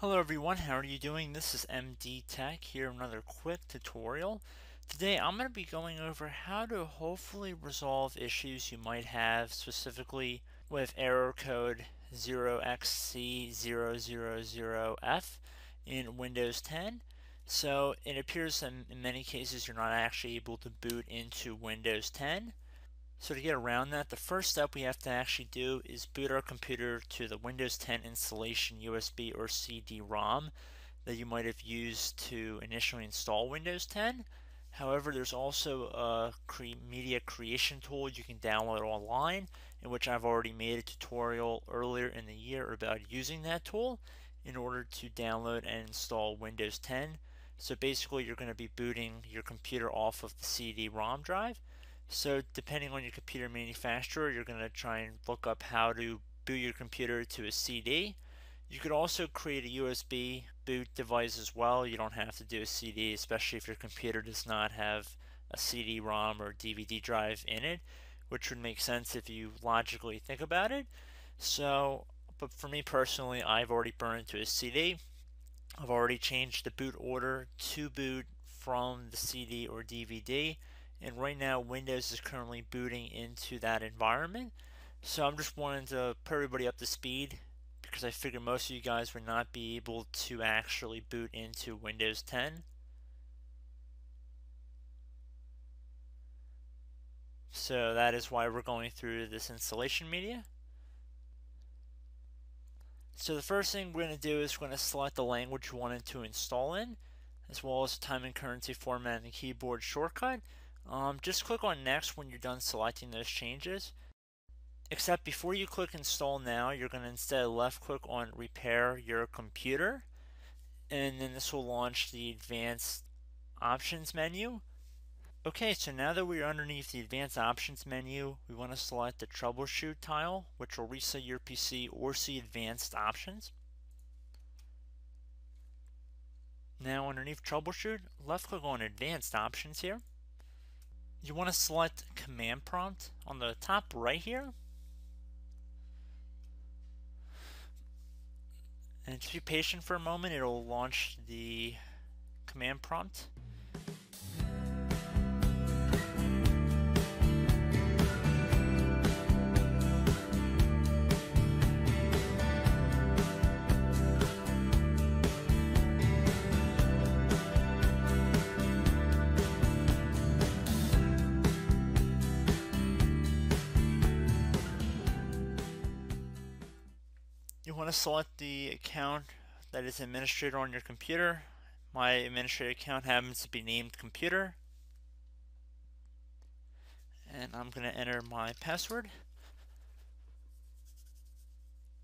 Hello everyone, how are you doing? This is MD Tech here, another quick tutorial. Today I'm going to be going over how to hopefully resolve issues you might have specifically with error code 0xC000F in Windows 10. So it appears that in many cases you're not actually able to boot into Windows 10. So to get around that, the first step we have to actually do is boot our computer to the Windows 10 installation USB or CD-ROM that you might have used to initially install Windows 10. However, there's also a cre media creation tool you can download online, in which I've already made a tutorial earlier in the year about using that tool in order to download and install Windows 10. So basically, you're going to be booting your computer off of the CD-ROM drive so depending on your computer manufacturer, you're going to try and look up how to boot your computer to a CD. You could also create a USB boot device as well. You don't have to do a CD, especially if your computer does not have a CD-ROM or DVD drive in it, which would make sense if you logically think about it. So, but for me personally, I've already burned to a CD. I've already changed the boot order to boot from the CD or DVD and right now Windows is currently booting into that environment. So I'm just wanting to put everybody up to speed because I figure most of you guys would not be able to actually boot into Windows 10. So that is why we're going through this installation media. So the first thing we're going to do is we're going to select the language you wanted to install in, as well as time and currency format and keyboard shortcut. Um, just click on next when you're done selecting those changes. Except before you click install now, you're going to instead left click on repair your computer. And then this will launch the advanced options menu. Okay, so now that we're underneath the advanced options menu, we want to select the troubleshoot tile, which will reset your PC or see advanced options. Now underneath troubleshoot, left click on advanced options here you want to select command prompt on the top right here. And just be patient for a moment, it'll launch the command prompt. want to select the account that is administrator on your computer. My administrator account happens to be named computer. And I'm going to enter my password.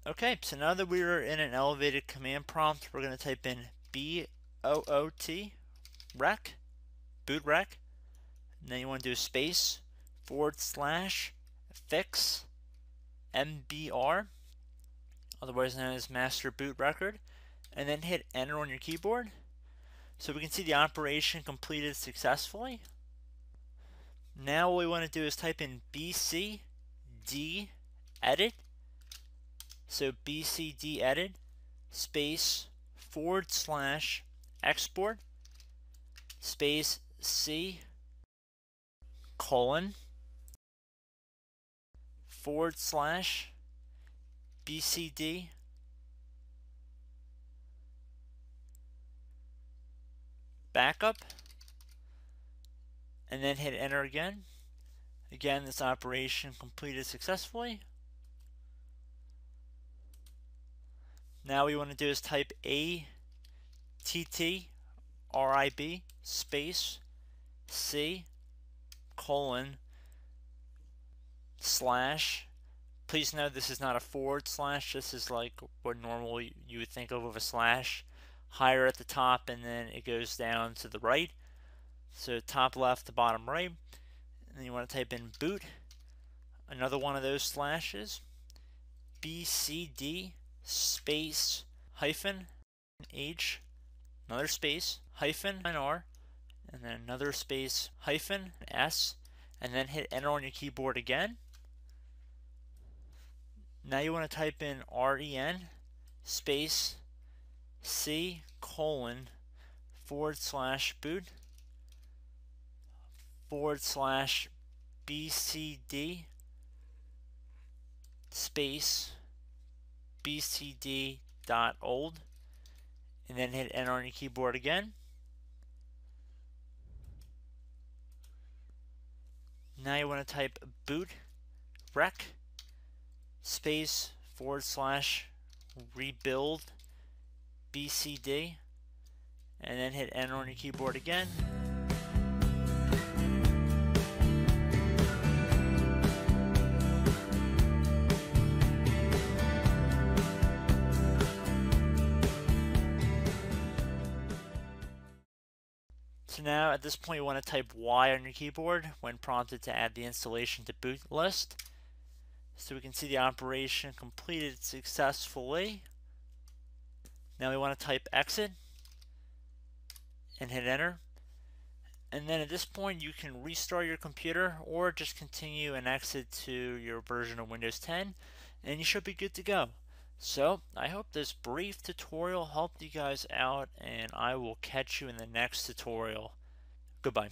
Okay, so now that we are in an elevated command prompt, we're going to type in boot rec, boot rec, and then you want to do a space forward slash fix mbr otherwise known as master boot record, and then hit enter on your keyboard. So we can see the operation completed successfully. Now what we want to do is type in bcd edit. So bcd edit space forward slash export space c colon forward slash BCD backup and then hit enter again. Again, this operation completed successfully. Now we want to do is type A T T R I B space C colon slash please note this is not a forward slash. This is like what normal you would think of with a slash. Higher at the top and then it goes down to the right. So top left to bottom right. And then you want to type in boot. Another one of those slashes. BCD space hyphen H. Another space hyphen R. And then another space hyphen S. And then hit enter on your keyboard again now you want to type in REN space C colon forward slash boot forward slash BCD space BCD dot old and then hit enter on your keyboard again. Now you want to type boot rec space forward slash rebuild BCD and then hit enter on your keyboard again So now at this point you want to type Y on your keyboard when prompted to add the installation to boot list. So we can see the operation completed successfully. Now we want to type exit and hit enter. And then at this point you can restart your computer or just continue and exit to your version of Windows 10 and you should be good to go. So I hope this brief tutorial helped you guys out and I will catch you in the next tutorial. Goodbye.